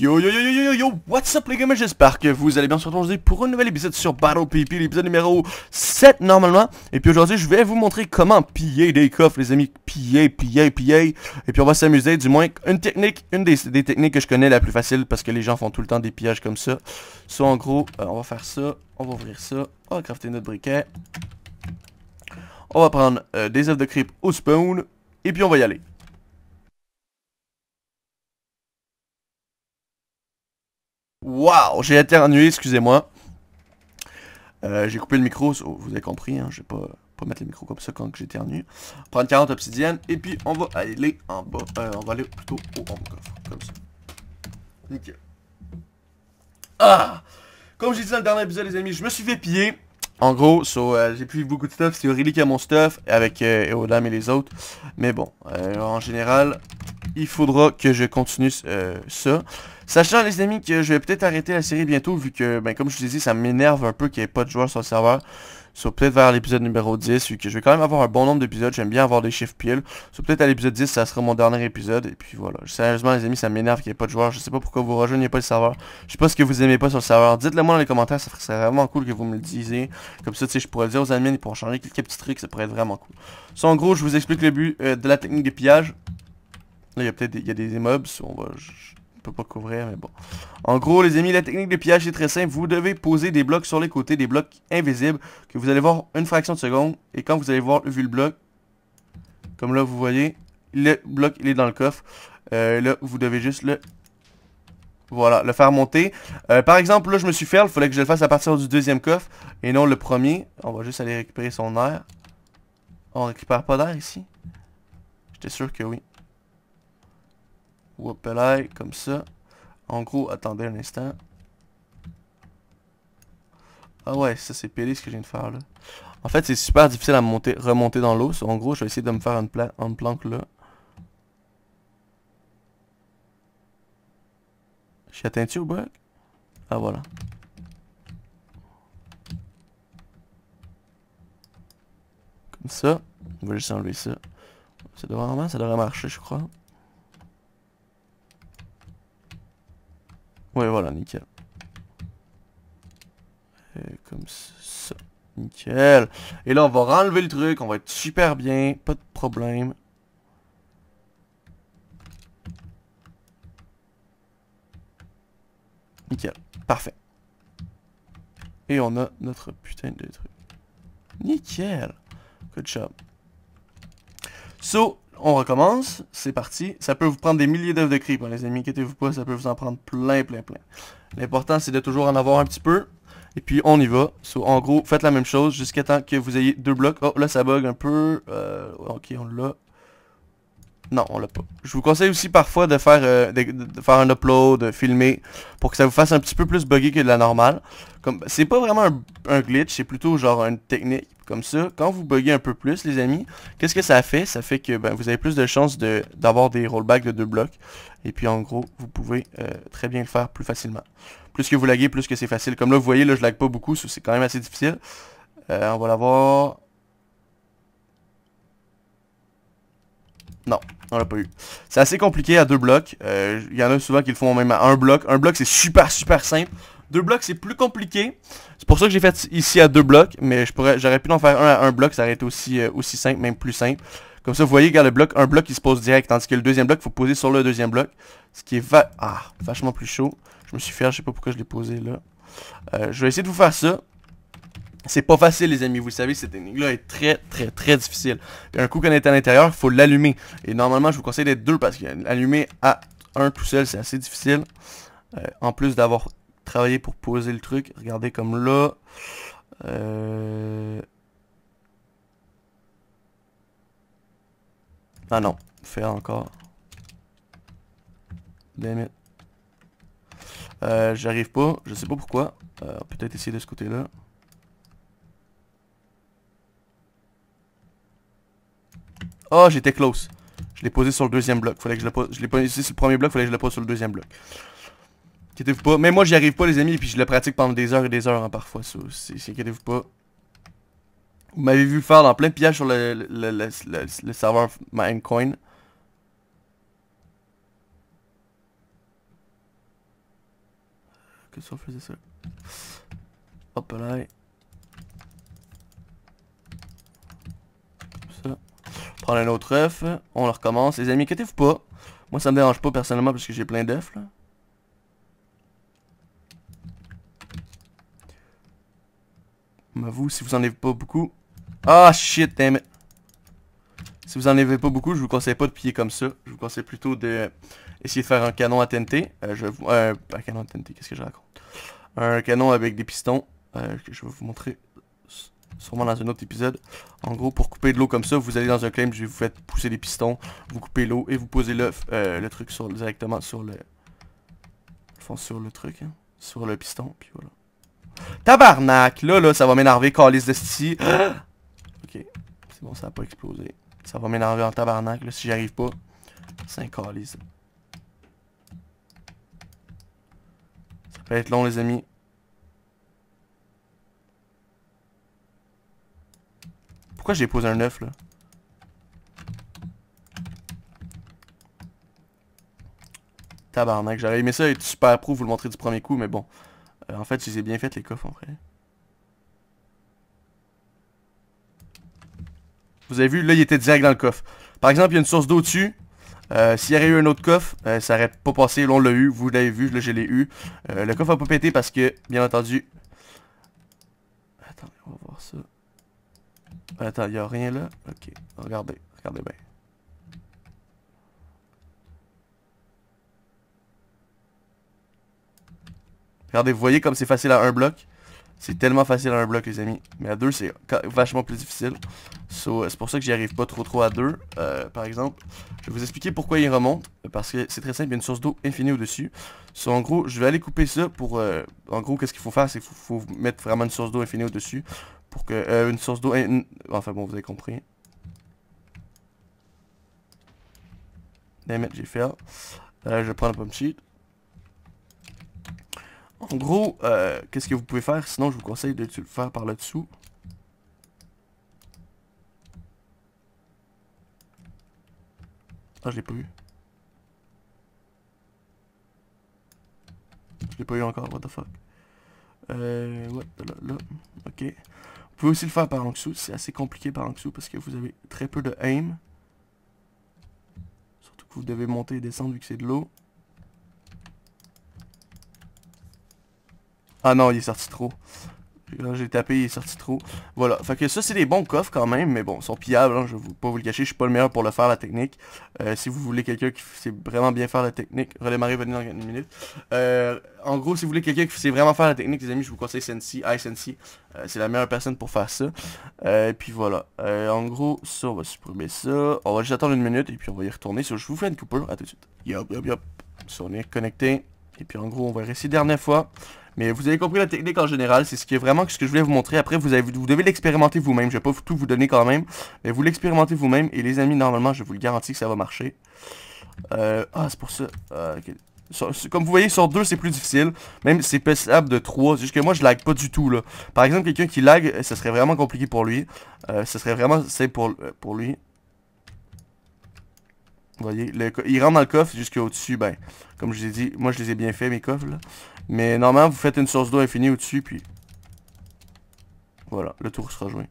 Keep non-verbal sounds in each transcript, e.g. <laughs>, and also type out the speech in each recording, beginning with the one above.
Yo yo yo yo yo yo what's up les gamins, j'espère que vous allez bien sur aujourd'hui pour un nouvel épisode sur Battle PP, l'épisode numéro 7 normalement. Et puis aujourd'hui je vais vous montrer comment piller des coffres les amis, piller, piller, piller. Et puis on va s'amuser, du moins une technique, une des, techniques que je connais la plus facile parce que les gens font tout le temps des pillages comme ça. Soit en gros, euh, on va faire ça, on va ouvrir ça, on va crafter notre briquet. On va prendre euh, des œufs de creep au spawn et puis on va y aller. Waouh, j'ai éternué, excusez-moi. Euh, j'ai coupé le micro, oh, vous avez compris, hein, je vais pas, mettre le micro comme ça quand j'éternue. Prendre 40 obsidiennes, et puis on va aller en bas, euh, on va aller plutôt au bon coffre, comme ça. Nickel. Ah! Comme j'ai dit dans le dernier épisode, les amis, je me suis fait piller. En gros, euh, j'ai plus beaucoup de stuff. C'est Aurélie qui a mon stuff avec Eodam et les autres. Mais bon, en général, il faudra que je continue euh, ça. Sachant les amis que je vais peut-être arrêter la série bientôt vu que, ben, comme je vous ai dit, ça m'énerve un peu qu'il n'y ait pas de joueurs sur le serveur. Soit peut-être vers l'épisode numéro 10, vu que je vais quand même avoir un bon nombre d'épisodes, j'aime bien avoir des chiffres pile Soit peut-être à l'épisode 10, ça sera mon dernier épisode, et puis voilà. Sérieusement les amis, ça m'énerve qu'il n'y ait pas de joueurs, je sais pas pourquoi vous rejoignez pas le serveur. Je sais pas ce que vous aimez pas sur le serveur, dites-le moi dans les commentaires, ça serait vraiment cool que vous me le disiez. Comme ça, tu sais, je pourrais le dire aux admins, ils pourront changer quelques petits trucs, ça pourrait être vraiment cool. Soit en gros, je vous explique le but euh, de la technique de pillage il y a peut-être des, y des On va, je, peux pas couvrir, mais bon. En gros, les amis, la technique de pillage, Est très simple. Vous devez poser des blocs sur les côtés, des blocs invisibles, que vous allez voir une fraction de seconde. Et quand vous allez voir, vu le bloc, comme là, vous voyez, le bloc, il est dans le coffre. Euh, là, vous devez juste le voilà, le faire monter. Euh, par exemple, là, je me suis fait, il fallait que je le fasse à partir du deuxième coffre et non le premier. On va juste aller récupérer son air. On récupère pas d'air ici J'étais sûr que oui. Whoop là, comme ça. En gros, attendez un instant. Ah ouais, ça c'est pédé ce que je viens de faire là. En fait, c'est super difficile à monter, remonter dans l'eau. En gros, je vais essayer de me faire une, planque là. J'ai atteint-tu au bug Ah voilà. Comme ça. On va juste enlever ça. Ça devrait, ça devrait marcher, je crois. Ouais, voilà, nickel. Et comme ça. Nickel. Et là, on va enlever le truc. On va être super bien. Pas de problème. Nickel. Parfait. Et on a notre putain de truc. Nickel. Good job. So, on recommence, c'est parti. Ça peut vous prendre des milliers d'œufs de creep, les amis, inquiétez-vous pas, ça peut vous en prendre plein, plein, plein. L'important, c'est de toujours en avoir un petit peu. Et puis, on y va. So, en gros, faites la même chose jusqu'à temps que vous ayez deux blocs. Oh, là, ça bug un peu. Euh, ok, on l'a. Non, on l'a pas. Je vous conseille aussi parfois de faire, euh, de, faire un upload, filmer, pour que ça vous fasse un petit peu plus bugger que de la normale. Comme C'est pas vraiment un, glitch, c'est plutôt genre une technique comme ça. Quand vous buggez un peu plus, les amis, qu'est-ce que ça fait Ça fait que ben, vous avez plus de chances d'avoir des rollbacks de deux blocs. Et puis en gros, vous pouvez euh, très bien le faire plus facilement. Plus que vous laguez, plus que c'est facile. Comme là, vous voyez, là, je lag pas beaucoup, c'est quand même assez difficile. Euh, on va l'avoir... Non, on l'a pas eu. C'est assez compliqué à deux blocs. Il euh, y en a souvent qui le font même à un bloc. Un bloc, c'est super, super simple. Deux blocs, c'est plus compliqué. C'est pour ça que j'ai fait ici à deux blocs. Mais j'aurais pu en faire un à un bloc. Ça aurait été aussi, euh, aussi simple, même plus simple. Comme ça, vous voyez, regarde le bloc, un bloc, il se pose direct. Tandis que le deuxième bloc, il faut poser sur le deuxième bloc. Ce qui est ah, vachement plus chaud. Je me suis fait, je sais pas pourquoi je l'ai posé là. Euh, je vais essayer de vous faire ça. C'est pas facile, les amis. Vous savez, cette énigme-là est très, très, très difficile. un coup qu'on est à l'intérieur, il faut l'allumer. Et normalement, je vous conseille d'être deux parce qu'allumer à un tout seul, c'est assez difficile. Euh, en plus d'avoir travaillé pour poser le truc. Regardez comme là. Euh, ah non. Faire encore. Damn euh, J'arrive pas. Je sais pas pourquoi. Euh, peut-être essayer de ce côté-là. Oh, j'étais close. Je l'ai posé sur le deuxième bloc. Fallait que je pose. Je l'ai posé sur le premier bloc, fallait que je le pose sur le deuxième bloc. Inquiétez-vous pas. Mais moi, j'y arrive pas, les amis, et puis je le pratique pendant des heures et des heures, hein, parfois. Ça, inquiétez-vous pas. Vous m'avez vu faire en plein pillages sur le, le, le, serveur Minecoin. Qu'est-ce qu'on faisait ça? Hop là. prendre un autre œuf. On le recommence. Les amis, inquiétez-vous pas. Moi, ça me dérange pas personnellement parce que j'ai plein d'œufs, là. M'avoue, si vous en avez pas beaucoup... Ah, shit, damn Si vous en avez pas beaucoup, je vous conseille pas de piller comme ça. Je vous conseille plutôt de essayer de faire un canon à TNT. Euh, je, euh, un canon à TNT, qu'est-ce que je raconte Un canon avec des pistons. Euh, que je vais vous montrer sûrement dans un autre épisode. En gros, pour couper de l'eau comme ça, vous allez dans un claim, je vais vous faire pousser les pistons, vous coupez l'eau et vous posez le, euh, le truc sur, directement sur le... Fond sur le truc, hein, sur le piston, puis voilà. Tabarnak! Là, là, ça va m'énerver, calice de sti. <gasps> ok, c'est bon, ça va pas exploser. Ça va m'énerver en tabarnak, là, si j'arrive pas. C'est un calice. Ça peut être long, les amis. Pourquoi j'ai posé un œuf là Tabarnak, j'aurais aimé ça être super pro, vous le montrer du premier coup, mais bon. Euh, en fait, je les bien fait les coffres en vrai. Vous avez vu, là, il était direct dans le coffre. Par exemple, il y a une source d'eau dessus. Euh, s'il y avait eu un autre coffre, euh, ça aurait pas passé. Là, on l'a eu. Vous l'avez vu. Là, je l'ai eu. le coffre a pas pété parce que, bien entendu... Attendez, on va voir ça. Attends, il n'y a rien là? Ok, regardez, regardez bien. Regardez, vous voyez comme c'est facile à un bloc. C'est tellement facile à un bloc, les amis. Mais à deux, c'est vachement plus difficile. Euh, c'est pour ça que j'y arrive pas trop trop à deux, euh, par exemple. Je vais vous expliquer pourquoi il remonte. Parce que c'est très simple, il y a une source d'eau infinie au-dessus. So, en gros, je vais aller couper ça pour... Euh, en gros, qu'est-ce qu'il faut faire, c'est qu'il faut, mettre vraiment une source d'eau infinie au-dessus. Pour que... Euh, une source d'eau... Une... Ah, enfin bon, vous avez compris. Damn j'ai fait. Euh, je prends la pomme sheet. En gros, euh, qu'est-ce que vous pouvez faire Sinon, je vous conseille de le faire par là-dessous. Ah, je l'ai pas eu. Je l'ai pas eu encore, what the fuck. Euh, ouais, là, là, ok. Vous pouvez aussi le faire par en-dessous, c'est assez compliqué par en-dessous parce que vous avez très peu de aim. Surtout que vous devez monter et descendre vu que c'est de l'eau. Ah non, il est sorti trop j'ai tapé, il est sorti trop. Voilà. Fait que ça, c'est des bons coffres quand même, mais bon, ils sont pillables, hein, je ne vais pas vous le cacher, je suis pas le meilleur pour le faire, la technique. Euh, si vous voulez quelqu'un qui sait vraiment bien faire la technique, relais venez dans une minute. Euh, en gros, si vous voulez quelqu'un qui sait vraiment faire la technique, les amis, je vous conseille Sensi, iSNC. Euh, c'est la meilleure personne pour faire ça. et puis voilà. en gros, ça, on va supprimer ça. On va juste attendre une minute, et puis on va y retourner. je vous fais une coupure, à tout de suite. Yop, yop, yop. on est connecté. Et puis en gros, on va rester dernière fois. Mais vous avez compris la technique en général, c'est ce qui est vraiment ce que je voulais vous montrer. Après, vous, devez l'expérimenter vous-même, je ne vais pas tout vous donner quand même, mais vous l'expérimentez vous-même, et les amis, normalement, je vous le garantis que ça va marcher. Euh, ah, c'est pour ça. Ah, comme vous voyez, sur 2, c'est plus difficile. Même c'est possible de 3. C'est juste que moi, je lag pas du tout. Là. Par exemple, quelqu'un qui lag, ce serait vraiment compliqué pour lui. Euh, ce serait vraiment c'est pour, euh, pour lui. Vous voyez, il rentre dans le coffre jusqu'au-dessus. Ben, comme je vous ai dit, moi, je les ai bien fait, mes coffres. Là. Mais normalement, vous faites une source d'eau infinie au-dessus, puis... Voilà, le tour sera joué.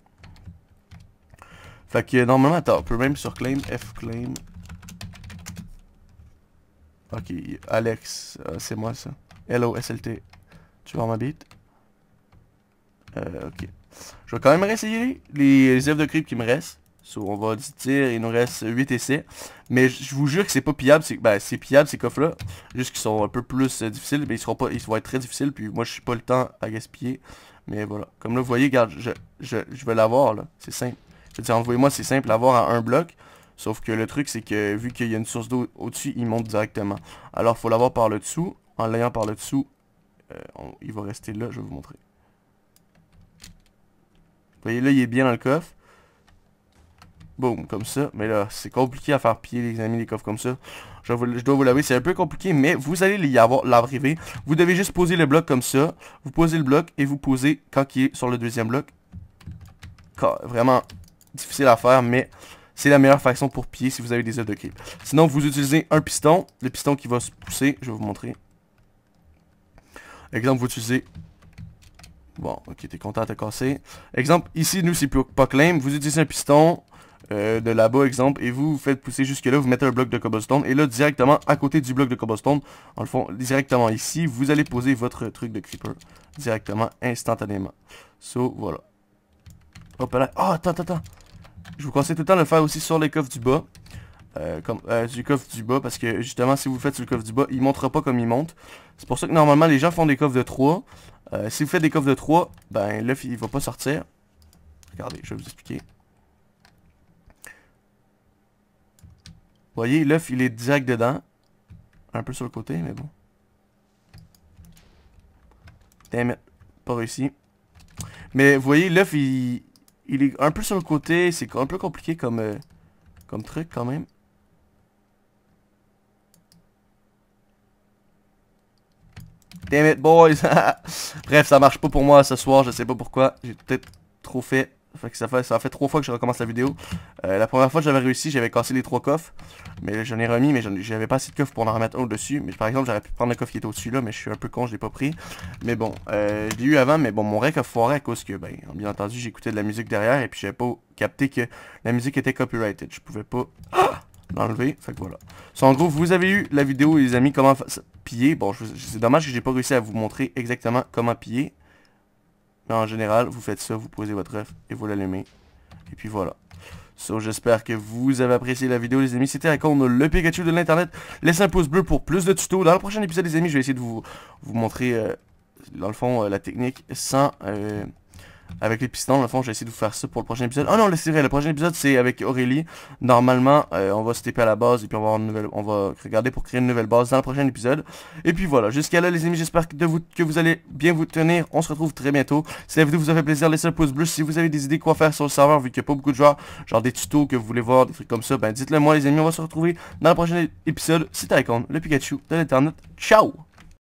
Fait que normalement, attends, on peut même sur claim, F claim. Ok, Alex, euh, c'est moi ça. Hello, SLT. Tu vas ma bite euh, ok. Je vais quand même réessayer les, œufs de creep qui me restent on va dire, il nous reste 8 essais. Mais je vous jure que c'est pas pillable, c'est ben, pillable ces coffres-là. Juste qu'ils sont un peu plus euh, difficiles, mais ils seront pas, ils vont être très difficiles. Puis moi, je suis pas le temps à gaspiller. Mais voilà. Comme là, vous voyez, je, je, vais l'avoir, là. C'est simple. Je veux dire, envoyez-moi, c'est simple, l'avoir à un bloc. Sauf que le truc, c'est que vu qu'il y a une source d'eau au-dessus, il monte directement. Alors, faut l'avoir par le dessous. En l'ayant par le dessous, euh, il va rester là, je vais vous montrer. Vous voyez, là, il est bien dans le coffre. Boum, comme ça. Mais là, c'est compliqué à faire pied les amis les coffres comme ça. Je, dois vous l'avouer, c'est un peu compliqué, mais vous allez y avoir l'arrivée. Vous devez juste poser le bloc comme ça. Vous posez le bloc et vous posez quand sur le deuxième bloc. vraiment difficile à faire, mais c'est la meilleure façon pour piller si vous avez des œufs de creep. Sinon, vous utilisez un piston. Le piston qui va se pousser, je vais vous montrer. Exemple, vous utilisez Bon, ok, t'es content, te casser Exemple, ici, nous, c'est pas claim. Vous utilisez un piston, euh, de là-bas, exemple, et vous, vous faites pousser jusque-là, vous mettez un bloc de cobblestone, et là, directement à côté du bloc de cobblestone, en le fond, directement ici, vous allez poser votre truc de creeper, directement, instantanément. So, voilà. Hop là, oh, attends, attends, Je vous conseille tout le temps de le faire aussi sur les coffres du bas, euh, comme, euh, du coffre du bas, parce que justement, si vous faites sur le coffre du bas, il montera pas comme il monte. C'est pour ça que normalement, les gens font des coffres de 3. si vous faites des coffres de 3, ben l'œuf, il va pas sortir. Regardez, je vais vous expliquer. voyez, l'œuf, il est direct dedans. Un peu sur le côté, mais bon. Damn it. Pas réussi. Mais vous voyez, l'œuf, il, est un peu sur le côté. C'est un peu compliqué comme, euh, comme truc quand même. Damn it, boys! <laughs> Bref, ça marche pas pour moi ce soir. Je sais pas pourquoi. J'ai peut-être trop fait. Fait que ça fait, ça fait trois fois que je recommence la vidéo. Euh, la première fois que j'avais réussi, j'avais cassé les trois coffres. Mais j'en ai remis, mais j'avais pas assez de coffres pour en remettre un au-dessus. Mais par exemple, j'aurais pu prendre le coffre qui était au-dessus là, mais je suis un peu con, je l'ai pas pris. Mais bon, euh, je eu avant, mais bon, mon rec a foiré à cause que, ben, bien entendu, j'écoutais de la musique derrière et puis j'avais pas capté que la musique était copyrighted. Je pouvais pas... Ah, l'enlever. Fait que voilà. So, en gros, vous avez eu la vidéo, les amis, comment piller. Bon, c'est dommage que j'ai pas réussi à vous montrer exactement comment piller. Mais en général, vous faites ça, vous posez votre œuf et vous l'allumez. Et puis voilà. So, j'espère que vous avez apprécié la vidéo les amis. C'était Raconte le Pikachu de l'internet. Laissez un pouce bleu pour plus de tutos. Dans le prochain épisode les amis, je vais essayer de vous, montrer euh, dans le fond euh, la technique sans... Euh, avec les pistons. Dans le fond, j'ai essayé de vous faire ça pour le prochain épisode. Oh non, c'est vrai, le prochain épisode, c'est avec Aurélie. Normalement, euh, on va se taper à la base et puis on va, avoir une nouvelle, on va regarder pour créer une nouvelle base dans le prochain épisode. Et puis voilà, jusqu'à là, les amis, j'espère que, vous, que vous allez bien vous tenir. On se retrouve très bientôt. Si la vidéo vous a fait plaisir, laissez un pouce bleu. Si vous avez des idées quoi faire sur le serveur, vu qu'il n'y a pas beaucoup de joueurs, genre des tutos que vous voulez voir, des trucs comme ça, ben dites-le moi, les amis. On va se retrouver dans le prochain épisode. C'est Icon, le Pikachu de l'Internet. Ciao